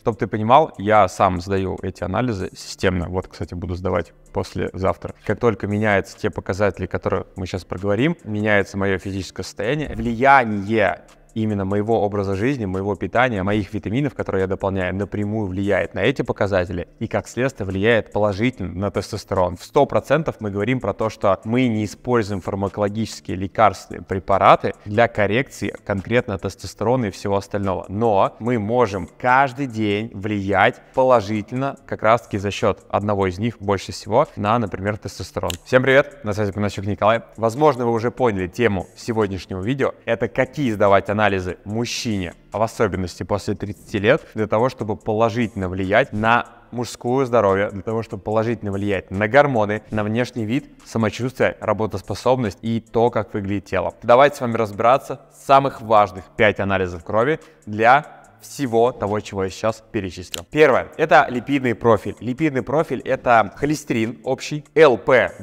Чтобы ты понимал, я сам сдаю эти анализы системно. Вот, кстати, буду сдавать послезавтра. Как только меняются те показатели, которые мы сейчас проговорим, меняется мое физическое состояние, влияние именно моего образа жизни, моего питания, моих витаминов, которые я дополняю, напрямую влияет на эти показатели и, как следствие, влияет положительно на тестостерон. В 100% мы говорим про то, что мы не используем фармакологические лекарственные препараты для коррекции конкретно тестостерона и всего остального. Но мы можем каждый день влиять положительно как раз-таки за счет одного из них больше всего на, например, тестостерон. Всем привет, на связи Панасюк Николай. Возможно, вы уже поняли тему сегодняшнего видео. Это какие сдавать анализы анализы мужчине, а в особенности после 30 лет, для того, чтобы положительно влиять на мужское здоровье, для того, чтобы положительно влиять на гормоны, на внешний вид, самочувствие, работоспособность и то, как выглядит тело. Давайте с вами разбираться самых важных 5 анализов крови для всего того, чего я сейчас перечислил. Первое – это липидный профиль. Липидный профиль – это холестерин общий, ЛПВП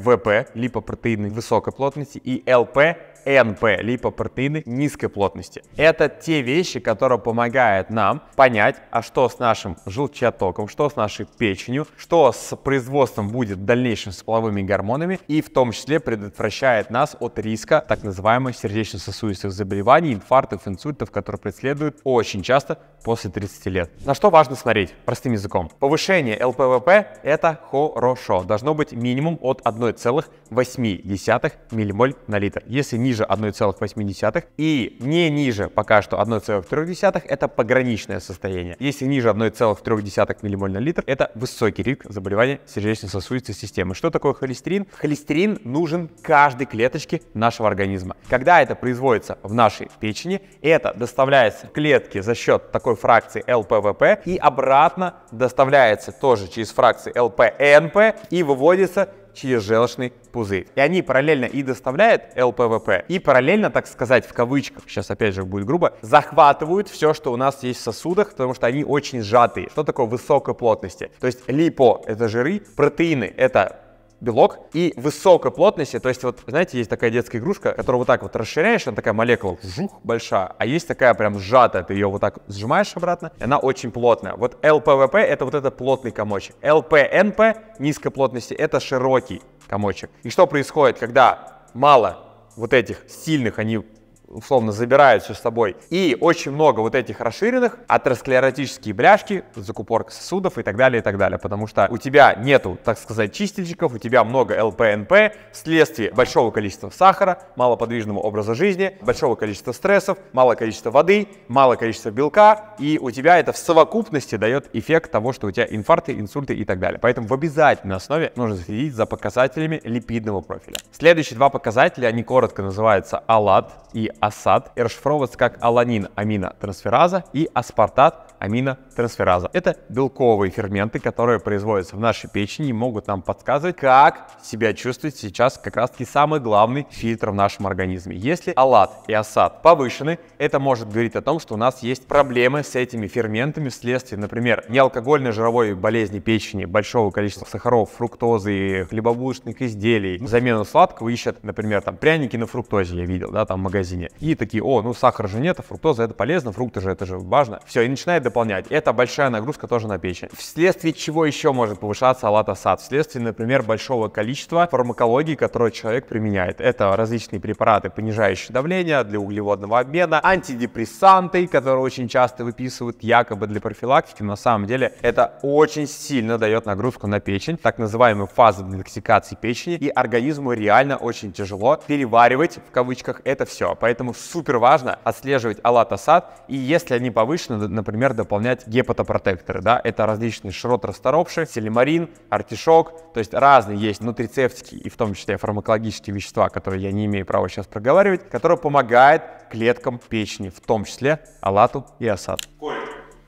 вп липопротеины высокой плотности и ЛП НП, липопротеины низкой плотности. Это те вещи, которые помогают нам понять, а что с нашим желчатоком, что с нашей печенью, что с производством будет в дальнейшем с половыми гормонами и в том числе предотвращает нас от риска так называемых сердечно-сосудистых заболеваний, инфарктов, инсультов, которые преследуют очень часто после 30 лет. На что важно смотреть простым языком? Повышение ЛПВП – это хорошо. Должно быть минимум от 1,8 миллимоль на литр. Если ниже ниже 1,8 и не ниже пока что 1,3 это пограничное состояние. Если ниже 1,3 ммоль на литр, это высокий риск заболевания сердечно-сосудистой системы. Что такое холестерин? Холестерин нужен каждой клеточке нашего организма. Когда это производится в нашей печени, это доставляется в клетки за счет такой фракции ЛПВП и обратно доставляется тоже через фракции ЛПНП и выводится через желчный пузырь. И они параллельно и доставляют ЛПВП, и параллельно, так сказать, в кавычках, сейчас опять же будет грубо, захватывают все, что у нас есть в сосудах, потому что они очень сжатые. Что такое высокой плотности? То есть липо — это жиры, протеины — это белок и высокой плотности, то есть вот, знаете, есть такая детская игрушка, которую вот так вот расширяешь, она такая молекула, жух, большая, а есть такая прям сжатая, ты ее вот так сжимаешь обратно, и она очень плотная. Вот ЛПВП это вот этот плотный комочек, ЛПНП низкой плотности это широкий комочек. И что происходит, когда мало вот этих сильных, они условно забирают все с собой. И очень много вот этих расширенных, атеросклеротические бляшки, закупорка сосудов и так далее, и так далее. Потому что у тебя нету, так сказать, чистильщиков, у тебя много ЛПНП, вследствие большого количества сахара, малоподвижного образа жизни, большого количества стрессов, мало количества воды, мало количества белка, и у тебя это в совокупности дает эффект того, что у тебя инфаркты, инсульты и так далее. Поэтому в обязательной основе нужно следить за показателями липидного профиля. Следующие два показателя, они коротко называются АЛАД и асад и расшифровывается как аланин аминотрансфераза и аспартат аминотрансфераза. Это белковые ферменты, которые производятся в нашей печени и могут нам подсказывать, как себя чувствует сейчас как раз-таки самый главный фильтр в нашем организме. Если алат и асад повышены, это может говорить о том, что у нас есть проблемы с этими ферментами вследствие, например, неалкогольной жировой болезни печени, большого количества сахаров, фруктозы, хлебобулочных изделий. Замену сладкого ищут, например, там пряники на фруктозе я видел, да, там в магазине жизни. И такие, о, ну сахара же нет, а фруктоза это полезно, фрукты же это же важно. Все, и начинает дополнять. Это большая нагрузка тоже на печень. Вследствие чего еще может повышаться алатосад? Вследствие, например, большого количества фармакологии, которую человек применяет. Это различные препараты, понижающие давление для углеводного обмена, антидепрессанты, которые очень часто выписывают якобы для профилактики, но на самом деле это очень сильно дает нагрузку на печень, так называемую фазу детоксикации печени, и организму реально очень тяжело переваривать, в кавычках, это все. Поэтому Поэтому супер важно отслеживать алат-асад, и если они повышены, например, дополнять гепатопротекторы. Да? Это различные шрот расторопши, селимарин, артишок, то есть разные есть нутрицептики и в том числе фармакологические вещества, которые я не имею права сейчас проговаривать, которые помогают клеткам печени, в том числе алату и асад. Коль,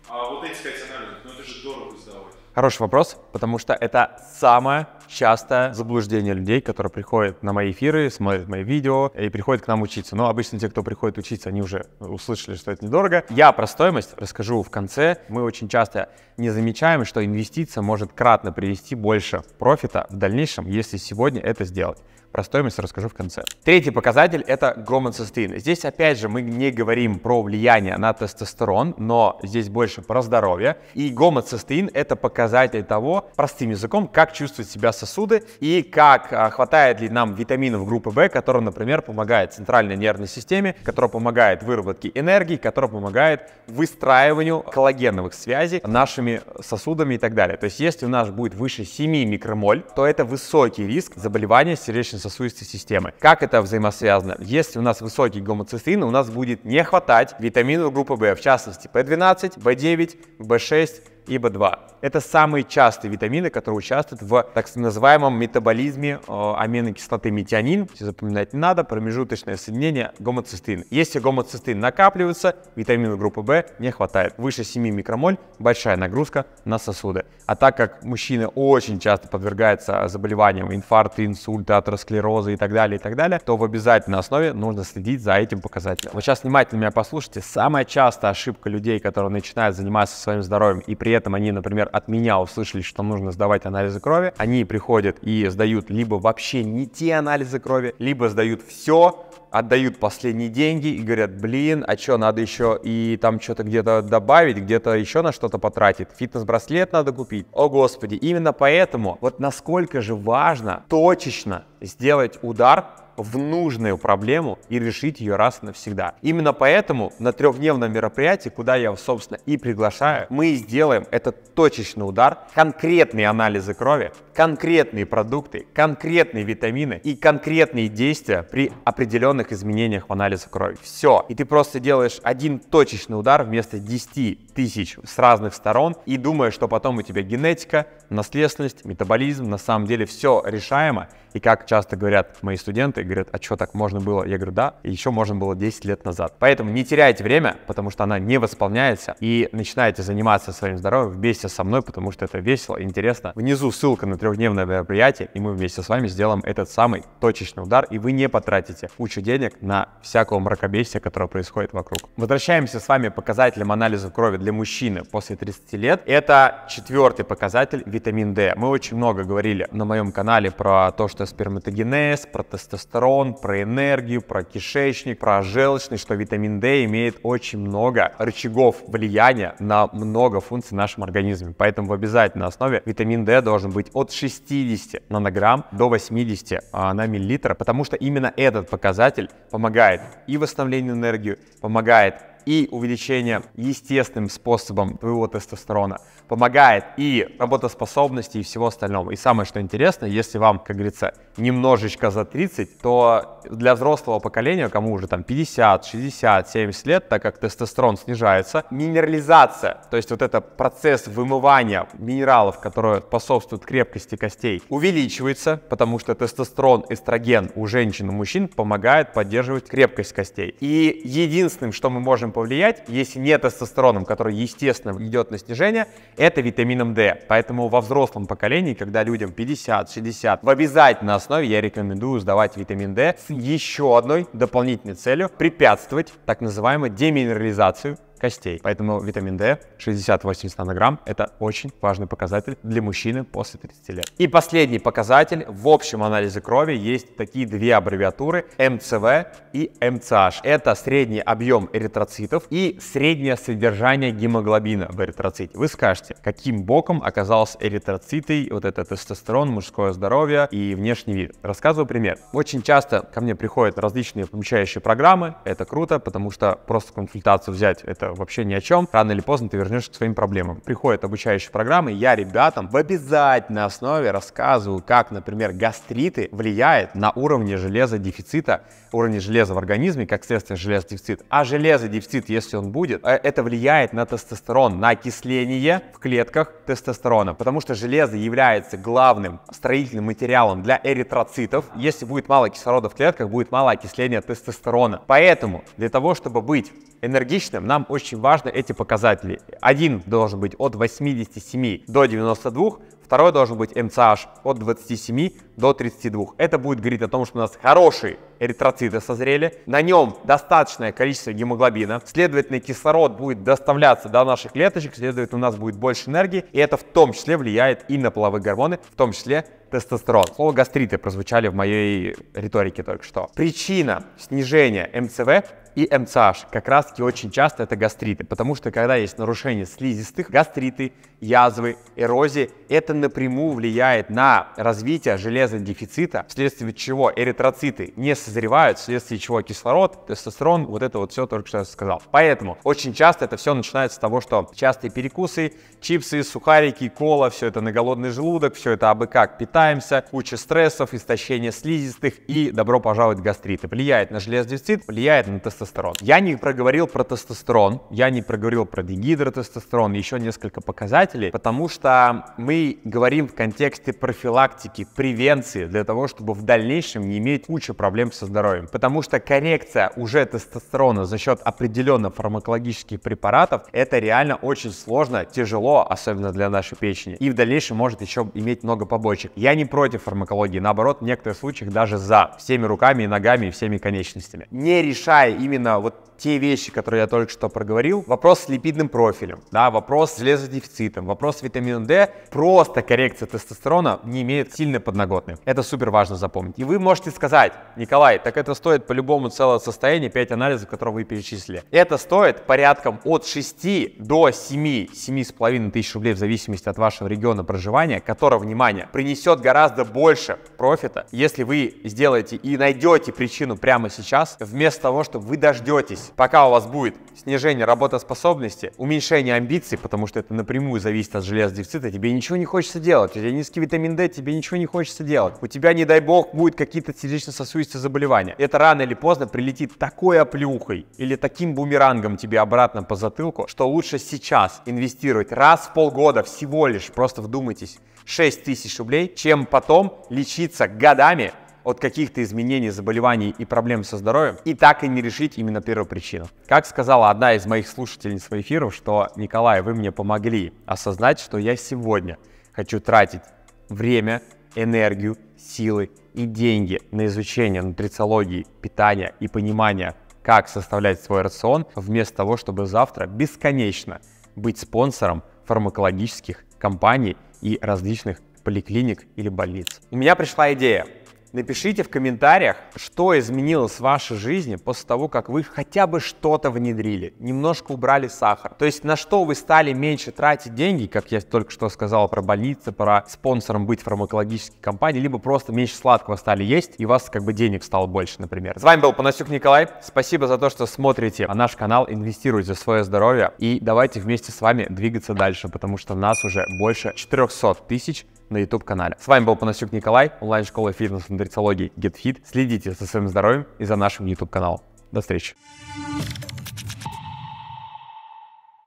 а вот эти 5 анализов, ну это же дорого сдавать. Хороший вопрос, потому что это самое часто заблуждение людей, которые приходят на мои эфиры, смотрят мои видео и приходят к нам учиться. Но обычно те, кто приходит учиться, они уже услышали, что это недорого. Я про стоимость расскажу в конце. Мы очень часто не замечаем, что инвестиция может кратно привести больше профита в дальнейшем, если сегодня это сделать. Про стоимость расскажу в конце. Третий показатель – это гомоцистин. Здесь, опять же, мы не говорим про влияние на тестостерон, но здесь больше про здоровье. И гомоцистин это показатель того, простым языком, как чувствуют себя сосуды и как а, хватает ли нам витаминов группы В, который, например, помогает центральной нервной системе, которая помогает выработке энергии, которая помогает выстраиванию коллагеновых связей нашими сосудами и так далее. То есть, если у нас будет выше 7 микромоль, то это высокий риск заболевания сердечно сердечно-сосудистой системы. Как это взаимосвязано? Если у нас высокий гомоцистеин, у нас будет не хватать витаминов группы В, в частности B12, B9, B6, и В2. Это самые частые витамины, которые участвуют в так называемом метаболизме э, аминокислоты метионин. Все запоминать не надо. Промежуточное соединение гомоцистин. Если гомоцистин накапливается, витамина группы В не хватает. Выше 7 микромоль большая нагрузка на сосуды. А так как мужчины очень часто подвергаются заболеваниям инфаркта, инсульта, атеросклероза и так далее, и так далее, то в обязательной основе нужно следить за этим показателем. Вот сейчас внимательно меня послушайте. Самая частая ошибка людей, которые начинают заниматься своим здоровьем и при этом этом они, например, от меня услышали, что нужно сдавать анализы крови, они приходят и сдают либо вообще не те анализы крови, либо сдают все, отдают последние деньги и говорят, блин, а что, надо еще и там что-то где-то добавить, где-то еще на что-то потратить, фитнес-браслет надо купить. О, Господи, именно поэтому вот насколько же важно точечно сделать удар в нужную проблему и решить ее раз и навсегда. Именно поэтому на трехдневном мероприятии, куда я, собственно, и приглашаю, мы сделаем этот точечный удар, конкретные анализы крови, конкретные продукты, конкретные витамины и конкретные действия при определенных изменениях в анализе крови. Все. И ты просто делаешь один точечный удар вместо 10 тысяч с разных сторон и думаешь, что потом у тебя генетика, наследственность, метаболизм. На самом деле все решаемо. И как часто говорят мои студенты, говорят, а что так можно было? Я говорю, да, и еще можно было 10 лет назад. Поэтому не теряйте время, потому что она не восполняется, и начинайте заниматься своим здоровьем вместе со мной, потому что это весело, интересно. Внизу ссылка на трехдневное мероприятие, и мы вместе с вами сделаем этот самый точечный удар, и вы не потратите кучу денег на всякого мракобесия, которое происходит вокруг. Возвращаемся с вами к показателям анализа крови для мужчины после 30 лет. Это четвертый показатель витамин D. Мы очень много говорили на моем канале про то, что сперматогенез, про тестостерон, тестостерон, про энергию, про кишечник, про желчный, что витамин D имеет очень много рычагов влияния на много функций в нашем организме. Поэтому в обязательной основе витамин D должен быть от 60 нанограмм до 80 а, на миллилитр, потому что именно этот показатель помогает и восстановлению энергии, помогает и увеличение естественным способом твоего тестостерона помогает и работоспособности и всего остального. И самое, что интересно, если вам, как говорится, немножечко за 30, то для взрослого поколения, кому уже там 50, 60, 70 лет, так как тестостерон снижается, минерализация, то есть вот этот процесс вымывания минералов, которые способствуют крепкости костей, увеличивается, потому что тестостерон, эстроген у женщин и мужчин помогает поддерживать крепкость костей. И единственным, что мы можем повлиять, если не тестостероном, который естественно идет на снижение, это витамином D. Поэтому во взрослом поколении, когда людям 50, 60, в обязательной основе я рекомендую сдавать витамин D с еще одной дополнительной целью препятствовать так называемой деминерализации костей. Поэтому витамин D 60-80 нанограмм – это очень важный показатель для мужчины после 30 лет. И последний показатель. В общем анализе крови есть такие две аббревиатуры – МЦВ и МЦH. Это средний объем эритроцитов и среднее содержание гемоглобина в эритроците. Вы скажете, каким боком оказался эритроцитой вот это тестостерон, мужское здоровье и внешний вид? Рассказываю пример. Очень часто ко мне приходят различные помещающие программы. Это круто, потому что просто консультацию взять – это вообще ни о чем. Рано или поздно ты вернешься к своим проблемам. Приходят обучающие программы, я ребятам в обязательной основе рассказываю, как, например, гастриты влияет на уровне железодефицита, уровне железа в организме, как следствие железодефицит. А железодефицит, если он будет, э, это влияет на тестостерон, на окисление в клетках тестостерона, потому что железо является главным строительным материалом для эритроцитов. Если будет мало кислорода в клетках, будет мало окисления тестостерона. Поэтому для того, чтобы быть энергичным, нам очень очень важно эти показатели. Один должен быть от 87 до 92, второй должен быть МЦАЖ от 27 до 32. Это будет говорить о том, что у нас хорошие эритроциты созрели, на нем достаточное количество гемоглобина, следовательно, кислород будет доставляться до наших клеточек, следовательно, у нас будет больше энергии, и это в том числе влияет и на половые гормоны, в том числе тестостерон. Слово гастриты прозвучали в моей риторике только что. Причина снижения МЦВ и МЦАЖ. Как раз таки очень часто это гастриты, потому что когда есть нарушение слизистых, гастриты, язвы, эрозии, это напрямую влияет на развитие железного дефицита, вследствие чего эритроциты не созревают, вследствие чего кислород, тестостерон, вот это вот все только что я сказал. Поэтому очень часто это все начинается с того, что частые перекусы, чипсы, сухарики, кола, все это на голодный желудок, все это абы как питаемся, куча стрессов, истощение слизистых и добро пожаловать гастриты. Влияет на железный дефицит, влияет на тестостерон, тестостерон. Я не проговорил про тестостерон, я не проговорил про дегидротестостерон, еще несколько показателей, потому что мы говорим в контексте профилактики, превенции, для того, чтобы в дальнейшем не иметь кучу проблем со здоровьем. Потому что коррекция уже тестостерона за счет определенно фармакологических препаратов, это реально очень сложно, тяжело, особенно для нашей печени. И в дальнейшем может еще иметь много побочек. Я не против фармакологии, наоборот, в некоторых случаях даже за всеми руками и ногами и всеми конечностями. Не решая именно именно вот те вещи, которые я только что проговорил, вопрос с липидным профилем, да, вопрос с железодефицитом, вопрос с витамином D, просто коррекция тестостерона не имеет сильной подноготной. Это супер важно запомнить. И вы можете сказать, Николай, так это стоит по-любому целое состояние, 5 анализов, которые вы перечислили. Это стоит порядком от 6 до 7, 7,5 тысяч рублей в зависимости от вашего региона проживания, которое, внимание, принесет гораздо больше профита, если вы сделаете и найдете причину прямо сейчас, вместо того, чтобы вы дождетесь, пока у вас будет снижение работоспособности, уменьшение амбиций, потому что это напрямую зависит от железного дефицита, тебе ничего не хочется делать, у тебя низкий витамин D, тебе ничего не хочется делать, у тебя, не дай бог, будет какие-то сердечно-сосудистые заболевания. Это рано или поздно прилетит такой оплюхой или таким бумерангом тебе обратно по затылку, что лучше сейчас инвестировать раз в полгода всего лишь, просто вдумайтесь, 6 тысяч рублей, чем потом лечиться годами от каких-то изменений, заболеваний и проблем со здоровьем и так и не решить именно первопричину. Как сказала одна из моих слушательниц в эфирах, что «Николай, вы мне помогли осознать, что я сегодня хочу тратить время, энергию, силы и деньги на изучение нутрициологии, питания и понимания, как составлять свой рацион, вместо того, чтобы завтра бесконечно быть спонсором фармакологических компаний и различных поликлиник или больниц. У меня пришла идея Напишите в комментариях, что изменилось в вашей жизни после того, как вы хотя бы что-то внедрили, немножко убрали сахар. То есть на что вы стали меньше тратить деньги, как я только что сказал про больницы, про спонсором быть фармакологической компании, либо просто меньше сладкого стали есть, и у вас как бы денег стало больше, например. С вами был Панасюк Николай. Спасибо за то, что смотрите наш канал, инвестируйте в свое здоровье. И давайте вместе с вами двигаться дальше, потому что нас уже больше 400 тысяч на YouTube-канале. С вами был Панасюк Николай, онлайн-школа фитнес-нутрициологии GetFit. Следите за своим здоровьем и за нашим YouTube-каналом. До встречи!